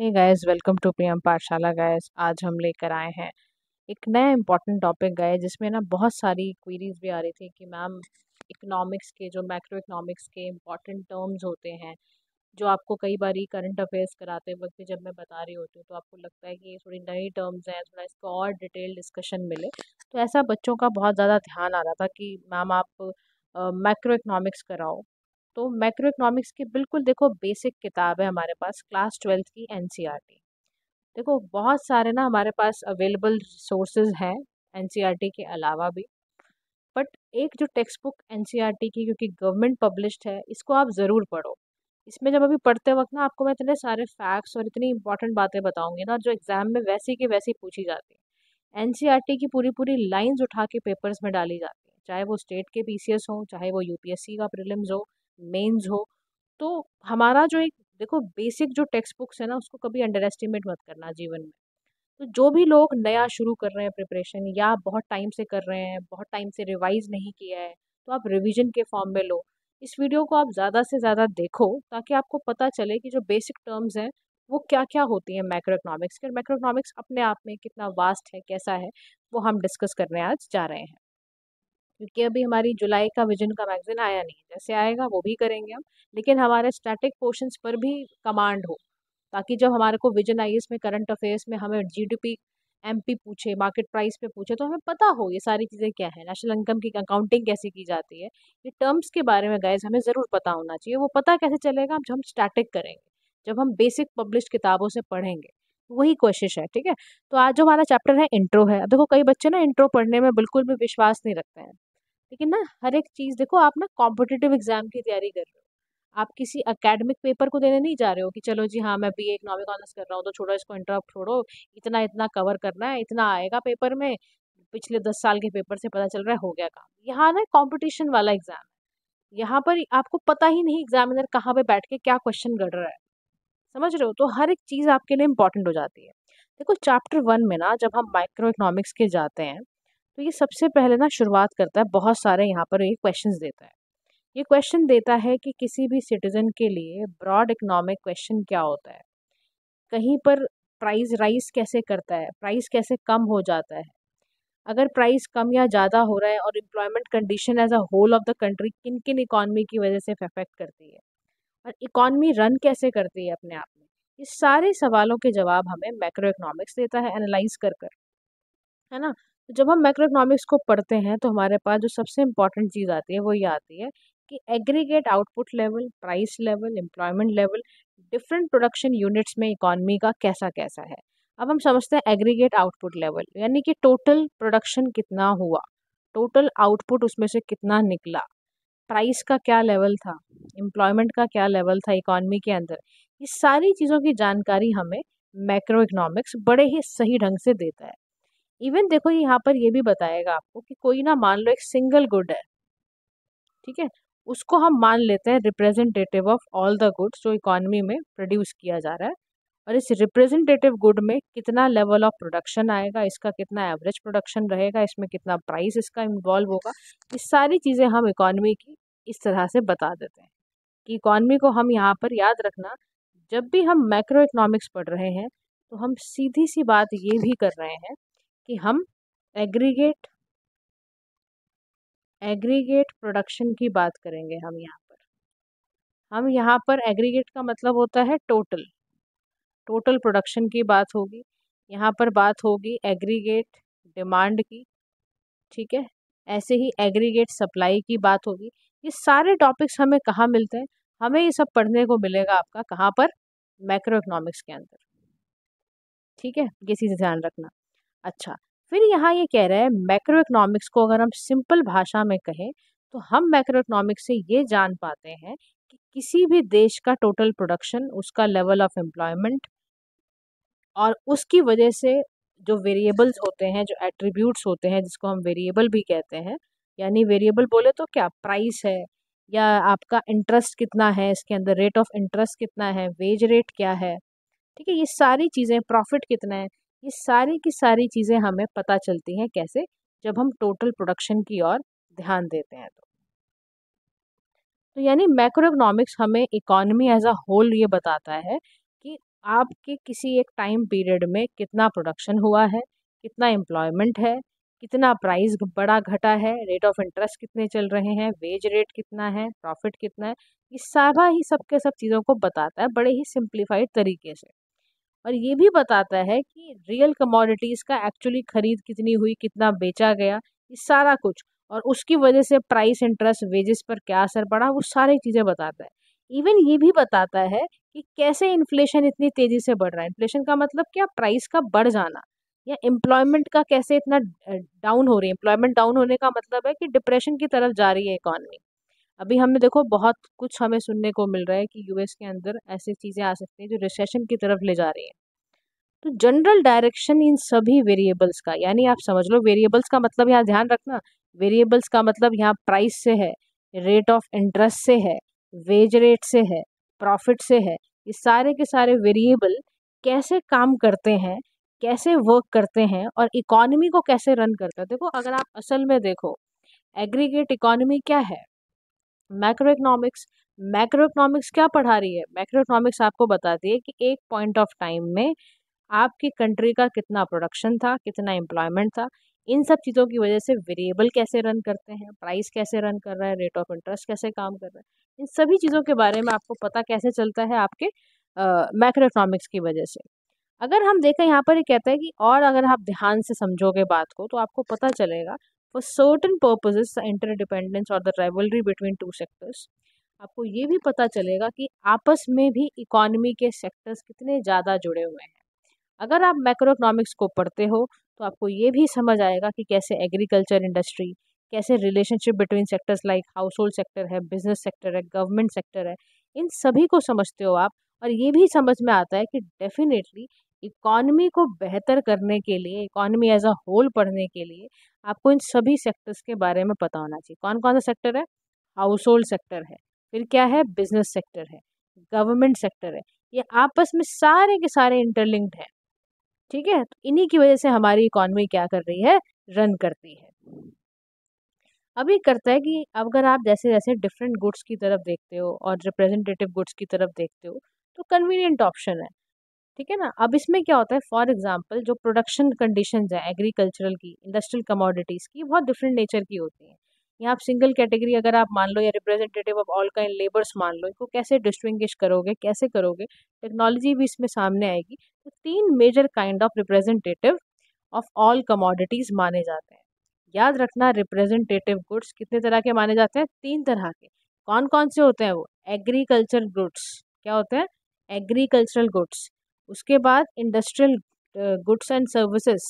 Hey guys welcome to PM Pathshala guys आज हम लेकर आए हैं एक नया इम्पॉर्टेंट टॉपिक गए जिसमें ना बहुत सारी क्वेरीज भी आ रही थी कि मैम इकोनॉमिक्स के जो मैक्रो इकोनॉमिक्स के इम्पॉर्टेंट टर्म्स होते हैं जो आपको कई बार करंट अफेयर्स कराते वक्त भी जब मैं बता रही होती हूँ तो आपको लगता है कि ये थोड़ी नई टर्म्स हैं थोड़ा इसका और डिटेल डिस्कशन मिले तो ऐसा बच्चों का बहुत ज़्यादा ध्यान आ रहा था कि मैम आप मैक्रो इकनॉमिक्स कराओ तो मैक्रो इकनॉमिक्स की बिल्कुल देखो बेसिक किताब है हमारे पास क्लास ट्वेल्थ की एन e देखो बहुत सारे ना हमारे पास अवेलेबल रिसोर्सेज हैं एन e के अलावा भी बट एक जो टेक्स्ट बुक एन e की क्योंकि गवर्नमेंट पब्लिश्ड है इसको आप ज़रूर पढ़ो इसमें जब अभी पढ़ते वक्त ना आपको मैं इतने सारे फैक्ट्स और इतनी इंपॉर्टेंट बातें बताऊंगी ना जो एग्ज़ाम में वैसी की वैसी पूछी जाती है एन की पूरी पूरी लाइन्स उठा के पेपर्स में डाली जाती है चाहे वो स्टेट के पी हो चाहे वो यू का प्रिलिम्स हो मेंस हो तो हमारा जो एक देखो बेसिक जो टेक्स्ट बुक्स है ना उसको कभी अंडर एस्टिमेट मत करना जीवन में तो जो भी लोग नया शुरू कर रहे हैं प्रिपरेशन या बहुत टाइम से कर रहे हैं बहुत टाइम से रिवाइज नहीं किया है तो आप रिविजन के फॉर्म में लो इस वीडियो को आप ज़्यादा से ज़्यादा देखो ताकि आपको पता चले कि जो बेसिक टर्म्स हैं वो क्या क्या होती हैं मैक्रो इकनॉमिक्स के मैक्रो इकनॉमिक्स अपने आप में कितना वास्ट है कैसा है वो हम डिस्कस करने आज जा रहे हैं क्योंकि अभी हमारी जुलाई का विजन का मैगजीन आया नहीं जैसे आएगा वो भी करेंगे हम लेकिन हमारे स्टैटिक पोर्शंस पर भी कमांड हो ताकि जब हमारे को विजन आई इसमें करंट अफेयर्स में हमें जीडीपी एमपी पूछे मार्केट प्राइस पे पूछे तो हमें पता हो ये सारी चीज़ें क्या है नेशनल इनकम की अकाउंटिंग कैसे की जाती है ये टर्म्स के बारे में गैस हमें ज़रूर पता होना चाहिए वो पता कैसे चलेगा जब हम स्टैटिक करेंगे जब हम बेसिक पब्लिश किताबों से पढ़ेंगे वही कोशिश है ठीक है तो आज जो हमारा चैप्टर है इंट्रो है देखो कई बच्चे ना इंट्रो पढ़ने में बिल्कुल भी विश्वास नहीं रखते हैं लेकिन ना हर एक चीज़ देखो आप ना कॉम्पिटिटिव एग्जाम की तैयारी कर रहे हो आप किसी अकेडमिक पेपर को देने नहीं जा रहे हो कि चलो जी हाँ मैं बी इकोनॉमिक ऑनर्स कर रहा हूँ तो छोड़ो इसको इंटरप्ट छोड़ो इतना इतना कवर करना है इतना आएगा पेपर में पिछले दस साल के पेपर से पता चल रहा है हो गया काम यहाँ ना कॉम्पिटिशन वाला एग्जाम है यहाँ पर आपको पता ही नहीं एग्जामिनर कहाँ पे बैठ के क्या क्वेश्चन गढ़ रहा है समझ रहे हो तो हर एक चीज़ आपके लिए इंपॉर्टेंट हो जाती है देखो चैप्टर वन में ना जब हम माइक्रो इकोनॉमिक्स के जाते हैं तो ये सबसे पहले ना शुरुआत करता है बहुत सारे यहाँ पर ये क्वेश्चन देता है ये क्वेश्चन देता है कि किसी भी सिटीज़न के लिए ब्रॉड इकोनॉमिक क्वेश्चन क्या होता है कहीं पर प्राइस राइज कैसे करता है प्राइस कैसे कम हो जाता है अगर प्राइस कम या ज़्यादा हो रहा है और employment condition as a whole of the country किन किन इकॉनमी की वजह से अफेक्ट करती है और इकॉनमी रन कैसे करती है अपने आप में इस सारे सवालों के जवाब हमें मैक्रो इकोनॉमिक्स देता है एनालाइज कर कर है ना जब हम मैक्रो इकोनॉमिक्स को पढ़ते हैं तो हमारे पास जो सबसे इम्पॉर्टेंट चीज़ आती है वो ये आती है कि aggregate output level price level employment level different production units में इकॉनमी का कैसा कैसा है अब हम समझते हैं एग्रीगेट आउटपुट लेवल यानी कि टोटल प्रोडक्शन कितना हुआ टोटल आउटपुट उसमें से कितना निकला प्राइस का क्या लेवल था एम्प्लॉयमेंट का क्या लेवल था इकॉनमी के अंदर ये सारी चीज़ों की जानकारी हमें मैक्रो इकोनॉमिक्स बड़े ही सही ढंग से देता है इवन देखो यहाँ पर ये भी बताएगा आपको कि कोई ना मान लो एक सिंगल गुड है ठीक है उसको हम मान लेते हैं representative of all the goods जो इकोनॉमी में प्रोड्यूस किया जा रहा है और इस रिप्रेजेंटेटिव गुड में कितना लेवल ऑफ प्रोडक्शन आएगा इसका कितना एवरेज प्रोडक्शन रहेगा इसमें कितना प्राइस इसका इन्वॉल्व होगा ये सारी चीज़ें हम इकॉनमी की इस तरह से बता देते हैं कि इकॉनमी को हम यहाँ पर याद रखना जब भी हम मैक्रो इकोनॉमिक्स पढ़ रहे हैं तो हम सीधी सी बात ये भी कर रहे हैं कि हम एग्रीगेट एग्रीगेट प्रोडक्शन की बात करेंगे हम यहाँ पर हम यहाँ पर एग्रीगेट का मतलब होता है टोटल टोटल प्रोडक्शन की बात होगी यहाँ पर बात होगी एग्रीगेट डिमांड की ठीक है ऐसे ही एग्रीगेट सप्लाई की बात होगी ये सारे टॉपिक्स हमें कहाँ मिलते हैं हमें ये सब पढ़ने को मिलेगा आपका कहाँ पर मैक्रो इकोनॉमिक्स के अंदर ठीक है ये चीज़ें ध्यान रखना अच्छा फिर यहाँ ये कह रहा है मैक्रो इकोनॉमिक्स को अगर हम सिंपल भाषा में कहें तो हम मैक्रो इकोनॉमिक्स से ये जान पाते हैं कि किसी भी देश का टोटल प्रोडक्शन उसका लेवल ऑफ एम्प्लॉयमेंट और उसकी वजह से जो वेरिएबल्स होते हैं जो एट्रीब्यूट्स होते हैं जिसको हम वेरिएबल भी कहते हैं यानी वेरिएबल बोले तो क्या प्राइस है या आपका इंटरेस्ट कितना है इसके अंदर रेट ऑफ इंटरेस्ट कितना है वेज रेट क्या है ठीक है ये सारी चीज़ें प्रॉफिट कितना है ये सारी की सारी चीज़ें हमें पता चलती हैं कैसे जब हम टोटल प्रोडक्शन की ओर ध्यान देते हैं तो तो यानी मैक्रो इकोनॉमिक्स हमें इकोनॉमी एज अ होल ये बताता है कि आपके किसी एक टाइम पीरियड में कितना प्रोडक्शन हुआ है कितना एम्प्लॉयमेंट है कितना प्राइस बड़ा घटा है रेट ऑफ इंटरेस्ट कितने चल रहे हैं वेज रेट कितना है प्रॉफिट कितना है ये सारा ही सब के सब चीज़ों को बताता है बड़े ही सिंप्लीफाइड तरीके से और ये भी बताता है कि रियल कमोडिटीज़ का एक्चुअली खरीद कितनी हुई कितना बेचा गया ये सारा कुछ और उसकी वजह से प्राइस इंटरेस्ट वेजेस पर क्या असर पड़ा वो सारी चीज़ें बताता है इवन ये भी बताता है कि कैसे इन्फ्लेशन इतनी तेज़ी से बढ़ रहा है इन्फ्लेशन का मतलब क्या प्राइस का बढ़ जाना या एम्प्लॉयमेंट का कैसे इतना डाउन हो रही है एम्प्लॉयमेंट डाउन होने का मतलब है कि डिप्रेशन की तरफ जा रही है इकॉनमी अभी हमने देखो बहुत कुछ हमें सुनने को मिल रहा है कि यूएस के अंदर ऐसी चीज़ें आ सकती हैं जो रिसेशन की तरफ ले जा रही हैं तो जनरल डायरेक्शन इन सभी वेरिएबल्स का यानी आप समझ लो वेरिएबल्स का मतलब यहाँ ध्यान रखना वेरिएबल्स का मतलब यहाँ प्राइस से है रेट ऑफ इंटरेस्ट से है वेज रेट से है प्रॉफिट से है ये सारे के सारे वेरिएबल कैसे काम करते हैं कैसे वर्क करते हैं और इकोनॉमी को कैसे रन करते हैं देखो अगर आप असल में देखो एग्रीगेट इकोनॉमी क्या है मैक्रो इकनॉमिक्स मैक्रो इकोनॉमिक्स क्या पढ़ा रही है मैक्रो इकनॉमिक्स आपको बताती है कि एक पॉइंट ऑफ टाइम में आपकी कंट्री का कितना प्रोडक्शन था कितना एम्प्लॉयमेंट था इन सब चीज़ों की वजह से वेरिएबल कैसे रन करते हैं प्राइस कैसे रन कर रहा है रेट ऑफ इंटरेस्ट कैसे काम कर रहा है इन सभी चीज़ों के बारे में आपको पता कैसे चलता है आपके मैक्रो इकनॉमिक्स की वजह से अगर हम देखें यहाँ पर ये कहता है कि और अगर आप ध्यान से समझोगे बात को तो आपको पता चलेगा for certain purposes interdependence और the rivalry between two sectors आपको ये भी पता चलेगा कि आपस में भी इकोनॉमी के सेक्टर्स कितने ज़्यादा जुड़े हुए हैं अगर आप मैक्रो इकोनॉमिक्स को पढ़ते हो तो आपको ये भी समझ आएगा कि कैसे एग्रीकल्चर इंडस्ट्री कैसे relationship between sectors like household sector है बिजनेस सेक्टर है गवर्नमेंट सेक्टर है इन सभी को समझते हो आप और ये भी समझ में आता है कि डेफिनेटली इकॉनमी को बेहतर करने के लिए इकॉनमी एज अ होल पढ़ने के लिए आपको इन सभी सेक्टर्स के बारे में पता होना चाहिए कौन कौन सा सेक्टर है हाउस होल्ड सेक्टर है फिर क्या है बिजनेस सेक्टर है गवर्नमेंट सेक्टर है ये आपस में सारे के सारे इंटरलिंक्ड हैं ठीक है तो इन्हीं की वजह से हमारी इकॉनमी क्या कर रही है रन करती है अभी करता है कि अगर आप जैसे जैसे डिफरेंट गुड्स की तरफ देखते हो और रिप्रेजेंटेटिव गुड्स की तरफ देखते हो तो कन्वीनियंट ऑप्शन है ठीक है ना अब इसमें क्या होता है फॉर एग्जाम्पल जो प्रोडक्शन कंडीशन है एग्रीकल्चरल की इंडस्ट्रियल कमोडिटीज़ की बहुत डिफरेंट नेचर की होती हैं यहाँ आप सिंगल कैटेगरी अगर आप मान लो या representative of all kind labours मान लो इनको कैसे डिस्टिंग्विश करोगे कैसे करोगे टेक्नोलॉजी भी इसमें सामने आएगी तो तीन major kind of representative of all commodities माने जाते हैं याद रखना रिप्रेजेंटेटिव गुड्स कितने तरह के माने जाते हैं तीन तरह के कौन कौन से होते हैं वो एग्रीकल्चर गुड्स क्या होते हैं एग्रीकल्चरल गुड्स उसके बाद industrial goods and services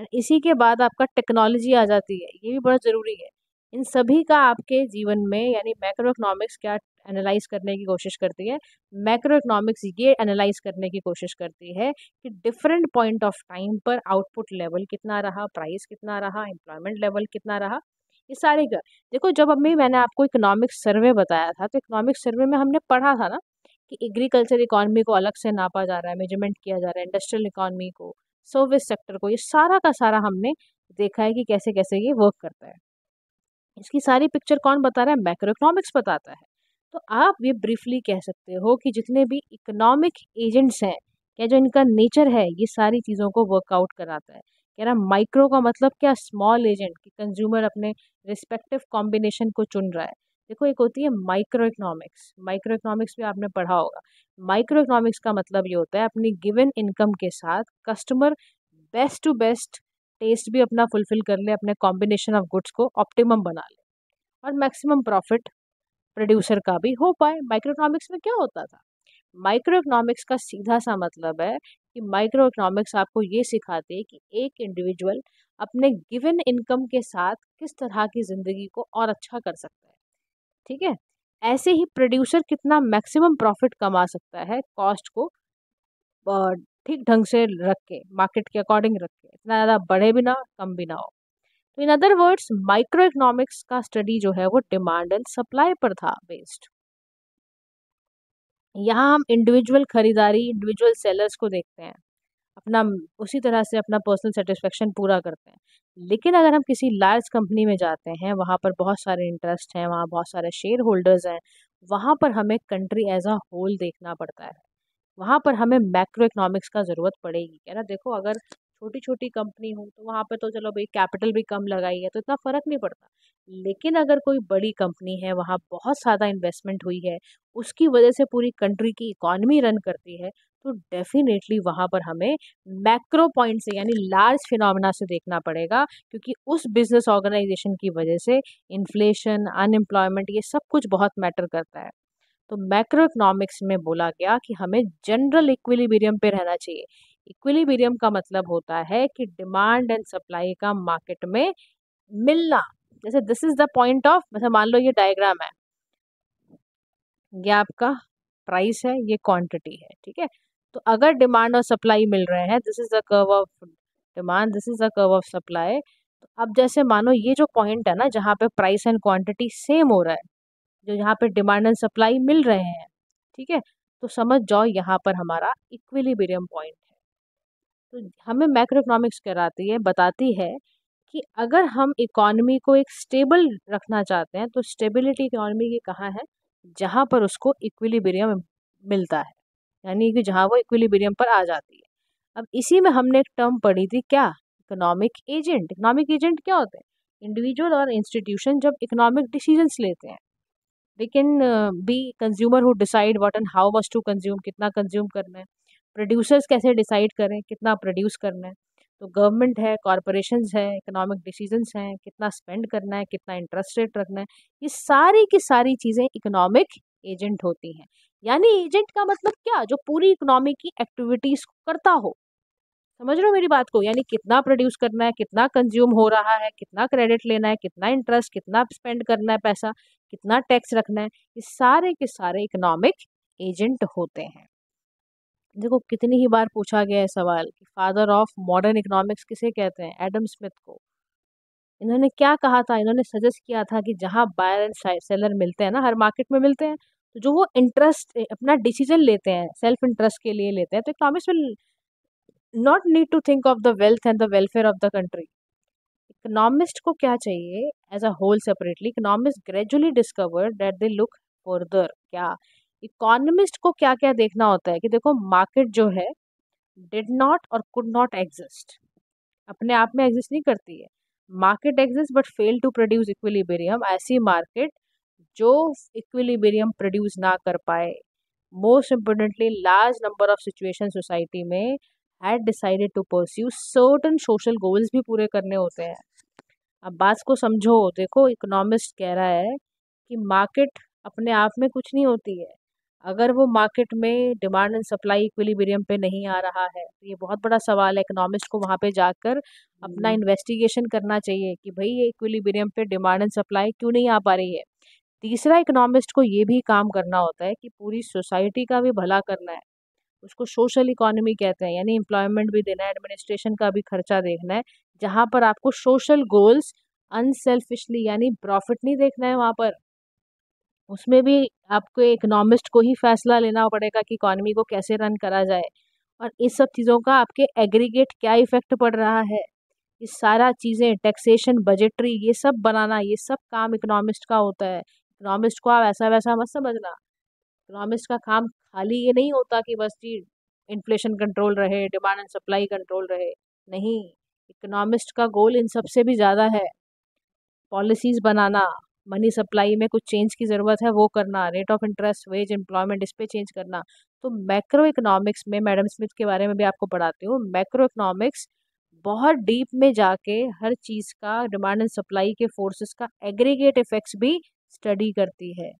and इसी के बाद आपका टेक्नोलॉजी आ जाती है ये भी बड़ा ज़रूरी है इन सभी का आपके जीवन में यानी मैक्रो इकोनॉमिक्स क्या एनालाइज करने की कोशिश करती है मैक्रो इकोनॉमिक्स ये एनालाइज करने की कोशिश करती है कि डिफरेंट पॉइंट ऑफ टाइम पर आउटपुट लेवल कितना रहा प्राइस कितना रहा एम्प्लॉयमेंट लेवल कितना रहा ये सारे का देखो जब अभी मैंने आपको इकोनॉमिक सर्वे बताया था तो इकोनॉमिक सर्वे में हमने पढ़ा था ना कि एग्रीकल्चर इकॉनमी को अलग से नापा जा रहा है मेजरमेंट किया जा रहा है इंडस्ट्रियल इकॉनमी को सर्विस सेक्टर को ये सारा का सारा हमने देखा है कि कैसे कैसे ये वर्क करता है इसकी सारी पिक्चर कौन बता रहा है इकोनॉमिक्स बताता है तो आप ये ब्रीफली कह सकते हो कि जितने भी इकोनॉमिक एजेंट्स हैं क्या जो इनका नेचर है ये सारी चीज़ों को वर्कआउट कराता है कह रहा माइक्रो का मतलब क्या स्मॉल एजेंट कि कंज्यूमर अपने रिस्पेक्टिव कॉम्बिनेशन को चुन रहा है देखो एक होती है माइक्रो इकनॉमिक्स माइक्रो इकोनॉमिक्स भी आपने पढ़ा होगा माइक्रो इकोनॉमिक्स का मतलब ये होता है अपनी गिवन इनकम के साथ customer best to best taste भी अपना फुलफिल कर ले अपने कॉम्बिनेशन ऑफ गुड्स को ऑप्टिमम बना ले और मैक्सिमम प्रॉफिट प्रोड्यूसर का भी हो पाए माइक्रो इकोनॉमिक्स में क्या होता था माइक्रो इकोनॉमिक्स का सीधा सा मतलब है कि माइक्रो इकोनॉमिक्स आपको ये सिखाते हैं कि एक इंडिविजुअल अपने गिवन इनकम के साथ किस तरह की ज़िंदगी को और अच्छा कर सकता है ठीक है ऐसे ही प्रोड्यूसर कितना मैक्सिमम प्रॉफिट कमा सकता है कॉस्ट को ठीक ढंग से रख के मार्केट के अकॉर्डिंग रख के इतना ज़्यादा बढ़े भी ना कम भी ना हो तो in other words microeconomics का स्टडी जो है वो डिमांड एंड सप्लाई पर था बेस्ड यहाँ हम इंडिविजुअल खरीदारी इंडिविजुअल सेलर्स को देखते हैं अपना उसी तरह से अपना पर्सनल सेटिस्फेक्शन पूरा करते हैं लेकिन अगर हम किसी लार्ज कंपनी में जाते हैं वहाँ पर बहुत सारे इंटरेस्ट हैं वहाँ बहुत सारे शेयर होल्डर्स हैं वहाँ पर हमें कंट्री एज अ होल देखना पड़ता है वहाँ पर हमें मैक्रो इकोनॉमिक्स का ज़रूरत पड़ेगी क्या ना देखो अगर छोटी छोटी कंपनी हो तो वहाँ पर तो चलो भाई कैपिटल भी कम लगाई है तो इतना फ़र्क नहीं पड़ता लेकिन अगर कोई बड़ी कंपनी है वहाँ बहुत ज़्यादा इन्वेस्टमेंट हुई है उसकी वजह से पूरी कंट्री की इकॉनमी रन करती है तो डेफिनेटली वहाँ पर हमें मैक्रो पॉइंट से यानी लार्ज फिनोमेना से देखना पड़ेगा क्योंकि उस बिजनेस ऑर्गेनाइजेशन की वजह से इन्फ्लेशन अनएम्प्लॉयमेंट ये सब कुछ बहुत मैटर करता है तो मैक्रो इकोनॉमिक्स में बोला गया कि हमें जनरल इक्विलिब्रियम पे रहना चाहिए इक्विलिबीरियम का मतलब होता है कि डिमांड एंड सप्लाई का मार्केट में मिलना जैसे this is the point of जैसे मान लो ये डायग्राम है ये आपका प्राइस है ये क्वांटिटी है ठीक है तो अगर डिमांड और सप्लाई मिल रहे हैं this is the curve of demand this is the curve of supply तो अब जैसे मानो ये जो पॉइंट है ना जहाँ पे प्राइस एंड क्वांटिटी सेम हो रहा है जो यहाँ पे डिमांड एंड सप्लाई मिल रहे हैं ठीक है तो समझ जाओ यहाँ पर हमारा इक्विलिबीरियम पॉइंट तो हमें मैक्रो इकोनॉमिक्स कराती है बताती है कि अगर हम इकॉनमी को एक स्टेबल रखना चाहते हैं तो स्टेबिलिटी इकोनॉमी की कहाँ है जहाँ पर उसको इक्विलिब्रियम मिलता है यानी कि जहाँ वो इक्विलिब्रियम पर आ जाती है अब इसी में हमने एक टर्म पढ़ी थी क्या इकोनॉमिक एजेंट इकोनॉमिक एजेंट क्या होते हैं इंडिविजुअल और इंस्टीट्यूशन जब इकोनॉमिक डिसीजंस लेते हैं they can be consumer who decide what and how must to consume कितना कंज्यूम करना है प्रोड्यूसर्स कैसे डिसाइड करें कितना प्रोड्यूस करना है तो गवर्नमेंट है कॉरपोरेशन है इकोनॉमिक डिसीजन हैं कितना स्पेंड करना है कितना इंटरेस्ट रेट रखना है ये सारी की सारी चीज़ें इकोनॉमिक एजेंट होती हैं यानी एजेंट का मतलब क्या जो पूरी इकोनॉमी की एक्टिविटीज़ करता हो समझ रहे हो मेरी बात को यानी कितना प्रोड्यूस करना है कितना कंज्यूम हो रहा है कितना क्रेडिट लेना है कितना इंटरेस्ट कितना स्पेंड करना है पैसा कितना टैक्स रखना है ये सारे के सारे इकोनॉमिक एजेंट होते हैं देखो कितनी ही बार पूछा गया है सवाल कि फादर ऑफ मॉडर्न इकोनॉमिक्स किसे कहते हैं एडम स्मिथ को इन्होंने क्या कहा था इन्होंने सजेस्ट किया था कि जहाँ बायर एंड सेलर मिलते हैं ना हर मार्केट में मिलते हैं तो जो वो इंटरेस्ट अपना डिसीजन लेते हैं सेल्फ इंटरेस्ट के लिए लेते हैं तो economics will not need to think of the wealth and the welfare of the country economist को क्या चाहिए as a whole separately economist gradually discover that they look further क्या इकोनॉमिस्ट को क्या क्या देखना होता है कि देखो मार्केट जो है डिड नॉट और कुड नॉट एग्जिस्ट अपने आप में एग्जिस्ट नहीं करती है market exist but fail to produce equilibrium ऐसी मार्केट जो इक्विलिबेरियम प्रोड्यूस ना कर पाए most importantly large number of situation society में had decided to pursue certain social goals भी पूरे करने होते हैं अब बात को समझो देखो इकोनॉमिस्ट कह रहा है कि मार्केट अपने आप में कुछ नहीं होती है अगर वो मार्केट में डिमांड एंड सप्लाई इक्विलिब्रियम पे नहीं आ रहा है तो ये बहुत बड़ा सवाल है इकोनॉमिस्ट को वहाँ पे जाकर अपना हम्म। इन्वेस्टिगेशन करना चाहिए कि भाई ये इक्विलिब्रियम पे डिमांड एंड सप्लाई क्यों नहीं आ पा रही है तीसरा इकोनॉमिस्ट को ये भी काम करना होता है कि पूरी सोसाइटी का भी भला करना है उसको सोशल इकोनॉमी कहते हैं यानी एम्प्लॉयमेंट भी देना है एडमिनिस्ट्रेशन का भी खर्चा देखना है जहाँ पर आपको सोशल गोल्स अनसेल्फिशली यानी प्रॉफिट नहीं देखना है वहाँ पर उसमें भी आपको इकोनॉमिस्ट को ही फैसला लेना पड़ेगा कि इकॉनमी को कैसे रन करा जाए और इस सब चीज़ों का आपके एग्रीगेट क्या इफेक्ट पड़ रहा है ये सारा चीज़ें टैक्सेशन बजटरी ये सब बनाना ये सब काम इकोनॉमिस्ट का होता है इकोनॉमिस्ट को आप ऐसा वैसा मत समझना इकोनॉमिस्ट का काम खाली ये नहीं होता कि बस जी इन्फ्लेशन कंट्रोल रहे डिमांड एंड सप्लाई कंट्रोल रहे नहीं इकोनॉमिस्ट का गोल इन सबसे भी ज़्यादा है पॉलिसीज़ बनाना मनी सप्लाई में कुछ चेंज की ज़रूरत है वो करना rate of interest wage employment इस पर चेंज करना तो मैक्रो इकोनॉमिक्स में मैडम स्मिथ के बारे में भी आपको पढ़ाती हूँ मैक्रो इकोनॉमिक्स बहुत डीप में जाके हर चीज़ का डिमांड एंड सप्लाई के फोर्सेस का एग्रीगेट इफेक्ट्स भी स्टडी करती है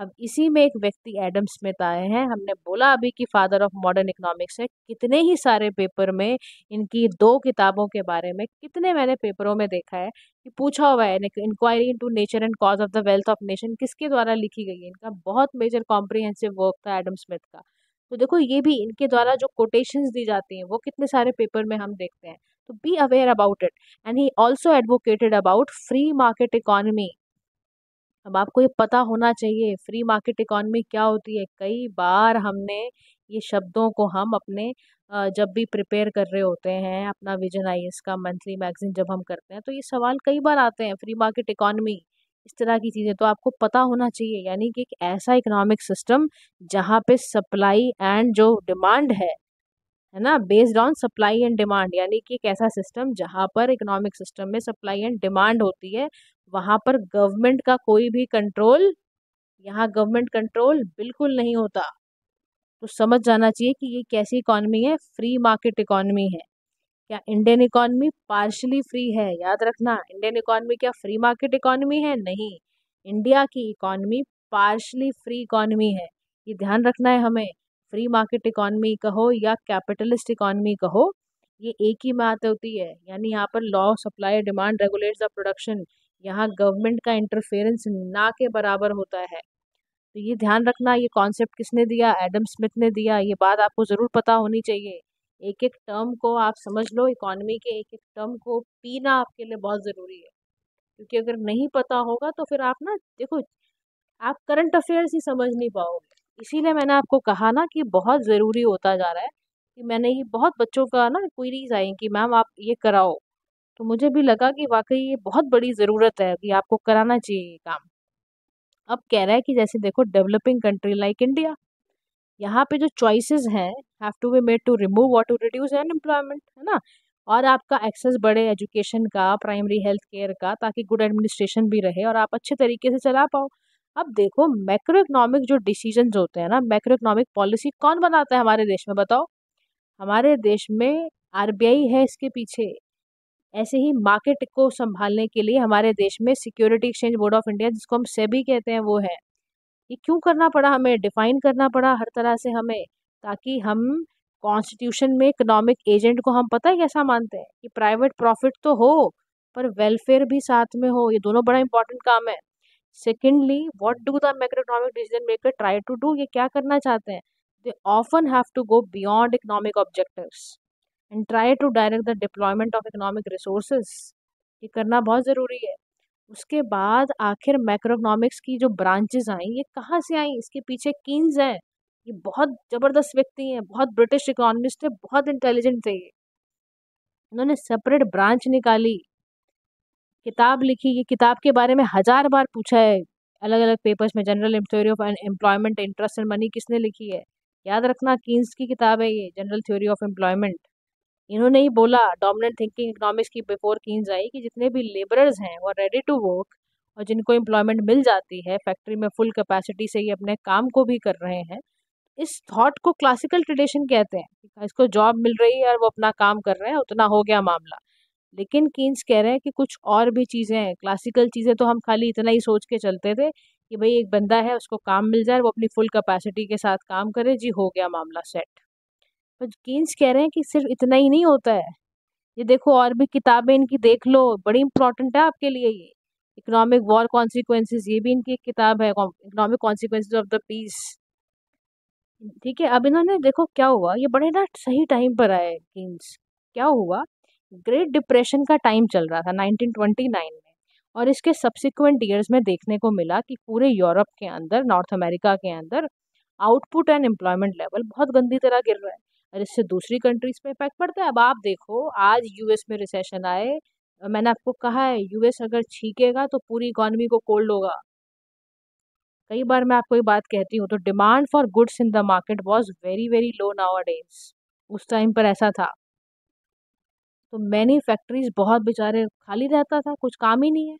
अब इसी में एक व्यक्ति एडम स्मिथ आए हैं हमने बोला अभी कि फादर ऑफ मॉडर्न इकोनॉमिक्स है कितने ही सारे पेपर में इनकी दो किताबों के बारे में कितने मैंने पेपरों में देखा है कि पूछा हुआ है inquiry into nature and cause of the wealth of nation किसके द्वारा लिखी गई है इनका बहुत मेजर कॉम्प्रिहेंसिव वर्क था एडम स्मिथ का तो देखो ये भी इनके द्वारा जो कोटेशंस दी जाती हैं वो कितने सारे पेपर में हम देखते हैं तो be aware about it and he also advocated about free market economy अब आपको ये पता होना चाहिए फ्री मार्केट इकोनॉमी क्या होती है कई बार हमने ये शब्दों को हम अपने जब भी प्रिपेयर कर रहे होते हैं अपना विजन आई का मंथली मैगजीन जब हम करते हैं तो ये सवाल कई बार आते हैं फ्री मार्केट इकॉनमी इस तरह की चीज़ें तो आपको पता होना चाहिए यानी कि एक ऐसा इकोनॉमिक सिस्टम जहाँ पे सप्लाई एंड जो डिमांड है है ना based on supply and demand यानी कि एक ऐसा सिस्टम जहाँ पर इकोनॉमिक सिस्टम में सप्लाई एंड डिमांड होती है वहाँ पर गवर्नमेंट का कोई भी कंट्रोल यहाँ गवर्नमेंट कंट्रोल बिल्कुल नहीं होता तो समझ जाना चाहिए कि ये कैसी इकॉनमी है फ्री मार्केट इकॉनमी है क्या इंडियन इकॉनमी पार्शली फ्री है याद रखना इंडियन इकॉनमी क्या फ्री मार्केट इकॉनमी है नहीं इंडिया की इकॉनमी पार्शली फ्री इकॉनमी है ये ध्यान रखना है हमें फ्री मार्केट इकॉनमी कहो या कैपिटलिस्ट इकॉनमी कहो ये एक ही बात होती है यानी यहाँ पर law supply demand regulate the production यहाँ गवर्नमेंट का इंटरफेरेंस ना के बराबर होता है तो ये ध्यान रखना ये कॉन्सेप्ट किसने दिया एडम स्मिथ ने दिया ये बात आपको ज़रूर पता होनी चाहिए एक एक टर्म को आप समझ लो इकॉनमी के एक एक टर्म को पीना आपके लिए बहुत ज़रूरी है क्योंकि अगर नहीं पता होगा तो फिर आप ना देखो आप करंट अफेयर्स ही समझ नहीं पाओगे इसीलिए मैंने आपको कहा ना कि बहुत ज़रूरी होता जा रहा है कि मैंने ये बहुत बच्चों का ना क्वेरीज आई कि मैम आप ये कराओ तो मुझे भी लगा कि वाकई ये बहुत बड़ी ज़रूरत है कि आपको कराना चाहिए ये काम अब कह रहा है कि जैसे देखो डेवलपिंग कंट्री लाइक इंडिया यहाँ पे जो चॉइसेस हैं have to be made to remove और टू रिड्यूस अनएम्प्लॉयमेंट है ना और आपका एक्सेस बढ़े एजुकेशन का प्राइमरी हेल्थ केयर का ताकि गुड एडमिनिस्ट्रेशन भी रहे और आप अच्छे तरीके से चला पाओ अब देखो मैक्रो इकोनॉमिक जो डिसीजन होते हैं ना मैक्रो इकोनॉमिक पॉलिसी कौन बनाता है हमारे देश में बताओ हमारे देश में आर है इसके पीछे ऐसे ही मार्केट को संभालने के लिए हमारे देश में security exchange board of India जिसको हम सेबी कहते हैं वो है ये क्यों करना पड़ा हमें डिफाइन करना पड़ा हर तरह से हमें ताकि हम कॉन्स्टिट्यूशन में इकोनॉमिक एजेंट को हम पता है कैसा मानते हैं कि प्राइवेट प्रॉफिट तो हो पर वेलफेयर भी साथ में हो ये दोनों बड़ा इंपॉर्टेंट काम है secondly what do the economic decision maker try to do ये क्या करना चाहते हैं they often have to go beyond economic objective and try to direct the deployment of economic resources ये करना बहुत ज़रूरी है उसके बाद आखिर इकोनॉमिक्स की जो ब्रांचेज आई ये कहाँ से आई इसके पीछे किन्स हैं ये बहुत ज़बरदस्त व्यक्ति हैं बहुत ब्रिटिश इकोनॉमिस्ट है बहुत इंटेलिजेंट थे ये उन्होंने सेपरेट ब्रांच निकाली किताब लिखी ये किताब के बारे में हज़ार बार पूछा है अलग अलग पेपर्स में general theory of employment interest and money किसने लिखी है याद रखना किन्स की किताब है ये जनरल थ्योरी ऑफ एम्प्लॉयमेंट इन्होंने ही बोला डोमिनेंट थिंकिंग इकोनॉमिक्स की बिफोर किन्स आई कि जितने भी लेबरर्स हैं वो रेडी टू वर्क और जिनको एम्प्लॉयमेंट मिल जाती है फैक्ट्री में फुल कैपेसिटी से ही अपने काम को भी कर रहे हैं इस थॉट को क्लासिकल ट्रेडिशन कहते हैं इसको जॉब मिल रही है और वो अपना काम कर रहे हैं उतना हो गया मामला लेकिन कीन्स कह रहे हैं कि कुछ और भी चीज़ें हैं क्लासिकल चीज़ें तो हम खाली इतना ही सोच के चलते थे कि भाई एक बंदा है उसको काम मिल जाए वो अपनी फुल कैपेसिटी के साथ काम करे जी हो गया मामला सेट पर कीन्स कह रहे हैं कि सिर्फ इतना ही नहीं होता है ये देखो और भी किताबें इनकी देख लो बड़ी इंपॉर्टेंट है आपके लिए ये इकोनॉमिक वॉर कॉन्सिक्वेंसेज ये भी इनकी एक किताब है economic consequences of the peace ठीक है अब इन्होंने देखो क्या हुआ ये बड़े ना सही टाइम पर आए कीन्स क्या हुआ ग्रेट डिप्रेशन का टाइम चल रहा था 1929 में और इसके सब्सिक्वेंट ईयर्स में देखने को मिला कि पूरे यूरोप के अंदर नॉर्थ अमेरिका के अंदर आउटपुट एंड एम्प्लॉयमेंट लेवल बहुत गंदी तरह गिर रहा है और इससे दूसरी कंट्रीज पे इफेक्ट पड़ता है अब आप देखो आज यूएस में रिसेशन आए मैंने आपको कहा है यूएस अगर छीकेगा तो पूरी इकोनॉमी को कोल्ड होगा कई बार मैं आपको ये बात कहती हूँ तो demand for goods in the market was very very low nowadays उस टाइम पर ऐसा था तो मैनी फैक्ट्रीज बहुत बेचारे खाली रहता था कुछ काम ही नहीं है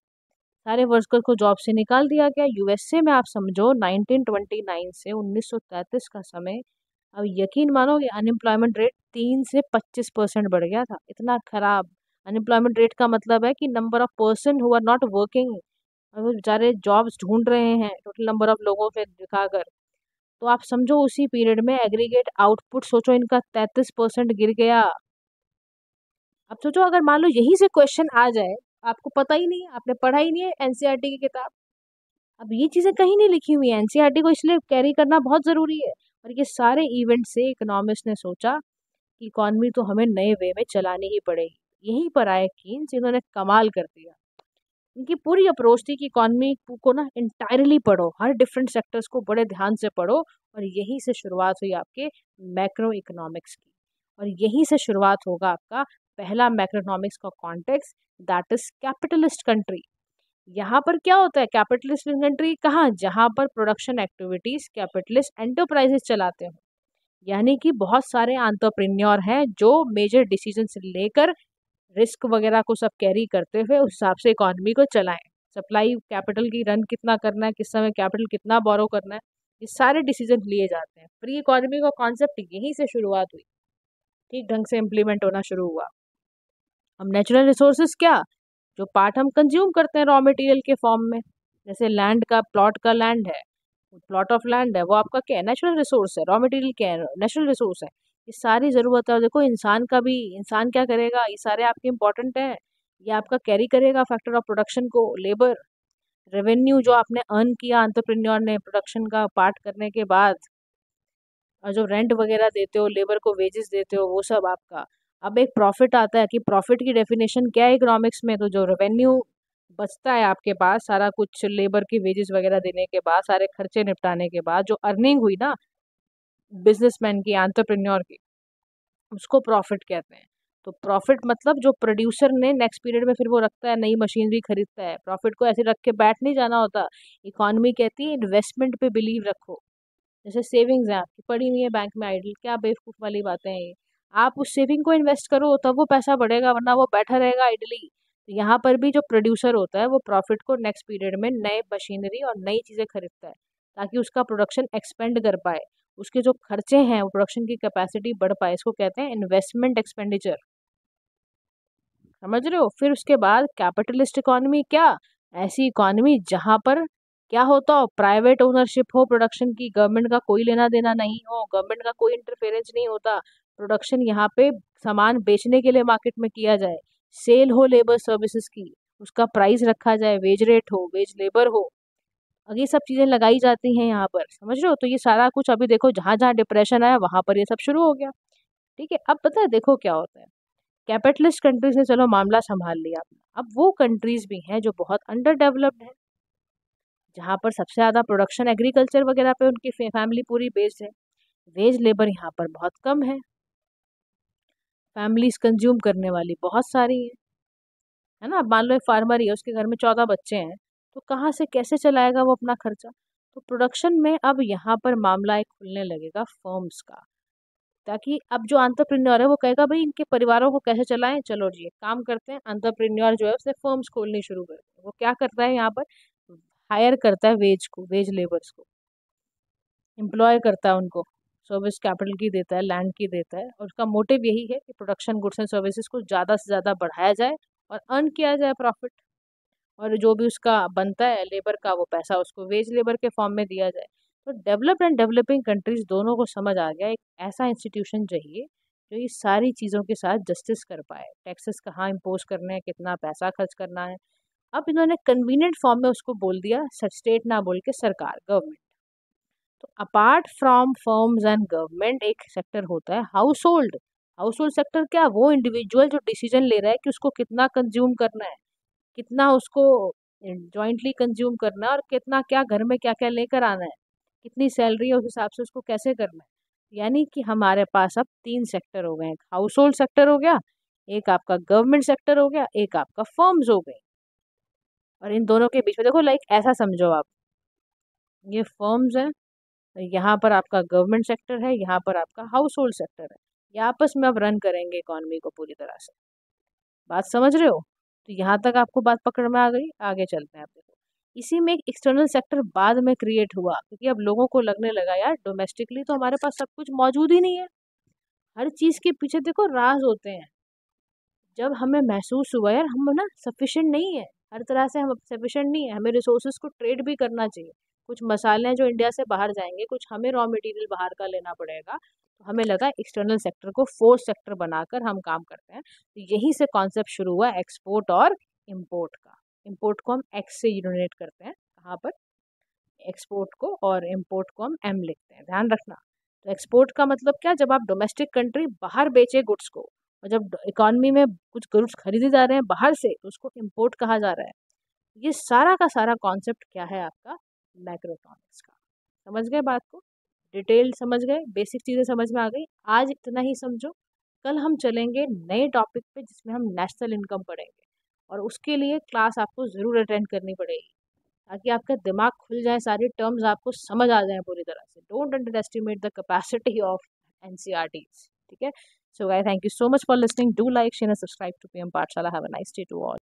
सारे वर्कर को जॉब से निकाल दिया गया यूएसए में आप समझो 1929 से 1933 का समय अब यकीन मानो कि अनएम्प्लॉयमेंट रेट तीन से पच्चीस परसेंट बढ़ गया था इतना खराब अनएम्प्लॉयमेंट रेट का मतलब है कि number of person who are not working और वो बेचारे जॉब्स ढूंढ रहे हैं टोटल नंबर ऑफ लोगों पर दिखाकर तो आप समझो उसी पीरियड में एग्रीगेट आउटपुट सोचो इनका तैंतीस परसेंट गिर गया अब सोचो तो अगर मान लो यहीं से क्वेश्चन आ जाए आपको पता ही नहीं आपने पढ़ा ही नहीं है एनसीआर e की किताब अब ये चीज़ें कहीं नहीं लिखी हुई हैं एन e को इसलिए कैरी करना बहुत ज़रूरी है और ये सारे इवेंट से इकोनॉमिक्स ने सोचा कि इकॉनमी तो हमें नए वे में चलानी ही पड़ेगी यहीं पर आए कीन्स इन्होंने कमाल कर दिया इनकी पूरी अप्रोच थी कि इकॉनमी को ना इंटायरली पढ़ो हर डिफरेंट सेक्टर्स को बड़े ध्यान से पढ़ो और यहीं से शुरुआत हुई आपके मैक्रो इकोनॉमिक्स की और यहीं से शुरुआत होगा आपका पहला मैक्रोनॉमिक्स का context that is capitalist country यहाँ पर क्या होता है कैपिटलिस्ट कंट्री कहाँ जहाँ पर प्रोडक्शन एक्टिविटीज़ कैपिटलिस्ट एंटरप्राइजेस चलाते हो यानी कि बहुत सारे आंट्रप्रेन्योर हैं जो मेजर डिसीजन से लेकर रिस्क वगैरह को सब कैरी करते हुए उस हिसाब से इकॉनमी को चलाएं सप्लाई कैपिटल की रन कितना करना है किस समय कैपिटल कितना बोरो करना है ये सारे डिसीजन लिए जाते हैं फ्री इकॉनमी का कॉन्सेप्ट यहीं से शुरुआत हुई ठीक ढंग से इम्प्लीमेंट होना शुरू हुआ हम नेचुरल रिसोर्सेज क्या जो पार्ट हम कंज्यूम करते हैं रॉ मटेरियल के फॉर्म में जैसे लैंड का प्लॉट का लैंड है प्लॉट ऑफ लैंड है वो आपका क्या है नेचुरल रिसोर्स है रॉ मटेरियल क्या है नेचुरल रिसोर्स है ये सारी ज़रूरत है देखो इंसान का भी इंसान क्या करेगा ये सारे आपके इंपॉर्टेंट हैं ये आपका कैरी करेगा फैक्टर ऑफ प्रोडक्शन को लेबर रेवेन्यू जो आपने अर्न किया अंतरप्रेन्योर ने प्रोडक्शन का पार्ट करने के बाद और जो रेंट वगैरह देते हो लेबर को वेजेस देते हो वो सब आपका अब एक प्रॉफिट आता है कि प्रॉफिट की डेफिनेशन क्या है इकोनॉमिक्स में तो जो रेवेन्यू बचता है आपके पास सारा कुछ लेबर की वेजेस वगैरह देने के बाद सारे खर्चे निपटाने के बाद जो अर्निंग हुई ना बिजनेसमैन की एंटरप्रेन्योर की उसको प्रॉफिट कहते हैं तो प्रॉफिट मतलब जो प्रोड्यूसर ने नेक्स्ट पीरियड में फिर वो रखता है नई मशीनरी खरीदता है प्रॉफिट को ऐसे रख के बैठ नहीं जाना होता इकोनॉमी कहती है इन्वेस्टमेंट पे बिलीव रखो जैसे सेविंग्स हैं आपकी पड़ी हुई है बैंक में आइडल क्या बेवकूफ़ वाली बातें हैं ये आप उस सेविंग को इन्वेस्ट करो तब वो पैसा बढ़ेगा वरना वो बैठा रहेगा आइडली तो यहाँ पर भी जो प्रोड्यूसर होता है वो प्रॉफिट को नेक्स्ट पीरियड में नए मशीनरी और नई चीज़ें खरीदता है ताकि उसका प्रोडक्शन एक्सपेंड कर पाए उसके जो खर्चे हैं वो प्रोडक्शन की कैपेसिटी बढ़ पाए इसको कहते हैं इन्वेस्टमेंट एक्सपेंडिचर समझ रहे हो फिर उसके बाद कैपिटलिस्ट इकोनॉमी क्या ऐसी इकोनॉमी जहाँ पर क्या होता हो प्राइवेट ओनरशिप हो प्रोडक्शन की गवर्नमेंट का कोई लेना देना नहीं हो गवर्नमेंट का कोई इंटरफेरेंस नहीं होता प्रोडक्शन यहाँ पे सामान बेचने के लिए मार्केट में किया जाए सेल हो लेबर सर्विसेज की उसका प्राइस रखा जाए वेज रेट हो वेज लेबर हो ये सब चीज़ें लगाई जाती हैं यहाँ पर समझ रहे हो तो ये सारा कुछ अभी देखो जहाँ जहाँ डिप्रेशन आया वहाँ पर ये सब शुरू हो गया ठीक है अब पता है देखो क्या होता है कैपिटलिस्ट कंट्रीज ने चलो मामला संभाल लिया अब वो कंट्रीज भी हैं जो बहुत अंडर डेवलप्ड है जहाँ पर सबसे ज़्यादा प्रोडक्शन एग्रीकल्चर वगैरह पे उनकी फैमिली पूरी बेस्ड है वेज लेबर यहाँ पर बहुत कम है फैमिलीज कंज्यूम करने वाली बहुत सारी हैं है ना मान लो एक फार्मर ही है उसके घर में चौदह बच्चे हैं तो कहाँ से कैसे चलाएगा वो अपना खर्चा तो प्रोडक्शन में अब यहाँ पर मामला एक खुलने लगेगा फर्म्स का ताकि अब जो अंतरप्रीन्योर है वो कहेगा भाई इनके परिवारों को कैसे चलाएं चलो जी काम करते हैं अंतरप्रीन्योर जो है उसने फर्म्स खोलनी शुरू कर दी वो क्या करता है यहाँ पर हायर करता है वेज को वेज लेबर्स को एम्प्लॉय करता है उनको सर्विस कैपिटल की देता है लैंड की देता है और उसका मोटिव यही है कि प्रोडक्शन गुड्स एंड सर्विसेज को ज़्यादा से ज़्यादा बढ़ाया जाए और अर्न किया जाए प्रॉफिट और जो भी उसका बनता है लेबर का वो पैसा उसको वेज लेबर के फॉर्म में दिया जाए तो डेवलप्ड एंड डेवलपिंग कंट्रीज दोनों को समझ आ गया एक ऐसा इंस्टीट्यूशन चाहिए जो ये सारी चीज़ों के साथ जस्टिस कर पाए टैक्सेस कहाँ इम्पोज करने हैं कितना पैसा खर्च करना है अब इन्होंने कन्वीनियंट फॉर्म में उसको बोल दिया स्टेट ना बोल के सरकार गवर्नमेंट तो apart from firms and government एक सेक्टर होता है household household sector क्या वो इंडिविजुअल जो डिसीजन ले रहा है कि उसको कितना कंज्यूम करना है कितना उसको जॉइंटली कंज्यूम करना है और कितना क्या घर में क्या क्या लेकर आना है कितनी सैलरी है उस हिसाब से उसको कैसे करना है यानी कि हमारे पास अब तीन सेक्टर हो गए एक हाउस होल्ड सेक्टर हो गया एक आपका गवर्नमेंट सेक्टर हो गया एक आपका फर्म्स हो गई और इन दोनों के बीच में देखो लाइक ऐसा समझो आप ये फर्म्स हैं यहाँ पर आपका गवर्नमेंट सेक्टर है यहाँ पर आपका हाउस होल्ड सेक्टर है ये आपस में आप रन करेंगे इकोनॉमी को पूरी तरह से बात समझ रहे हो तो यहाँ तक आपको बात पकड़ में आ गई आगे चलते हैं आप देखो इसी में एक एक्सटर्नल सेक्टर बाद में क्रिएट हुआ क्योंकि अब लोगों को लगने लगा यार डोमेस्टिकली तो हमारे पास सब कुछ मौजूद ही नहीं है हर चीज़ के पीछे देखो राज होते हैं जब हमें महसूस हुआ यार हम ना सफिशेंट नहीं है हर तरह से हम सफिशेंट नहीं है हमें रिसोर्सेज को ट्रेड भी करना चाहिए कुछ मसाले हैं जो इंडिया से बाहर जाएंगे कुछ हमें रॉ मटेरियल बाहर का लेना पड़ेगा तो हमें लगा एक्सटर्नल सेक्टर को फोर्थ सेक्टर बनाकर हम काम करते हैं तो यहीं से कॉन्सेप्ट शुरू हुआ एक्सपोर्ट और इम्पोर्ट का इम्पोर्ट को हम एक्स से यूनिट करते हैं कहाँ पर एक्सपोर्ट को और इम्पोर्ट को हम एम लिखते हैं ध्यान रखना तो एक्सपोर्ट का मतलब क्या जब आप डोमेस्टिक कंट्री बाहर बेचे गुड्स को और जब इकॉनमी में कुछ गुड्स खरीदे जा रहे हैं बाहर से तो उसको इम्पोर्ट कहा जा रहा है ये सारा का सारा कॉन्सेप्ट क्या है आपका मैक्रोटॉनिक्स का समझ गए बात को डिटेल समझ गए बेसिक चीज़ें समझ में आ गई आज इतना ही समझो कल हम चलेंगे नए टॉपिक पे जिसमें हम नेशनल इनकम पढ़ेंगे और उसके लिए क्लास आपको ज़रूर अटेंड करनी पड़ेगी ताकि आपका दिमाग खुल जाए सारे टर्म्स आपको समझ आ जाए पूरी तरह से don't underestimate the capacity of N C R T's ठीक है so guys thank you so much for listening do like share subscribe to P M Pathshala have a nice day to all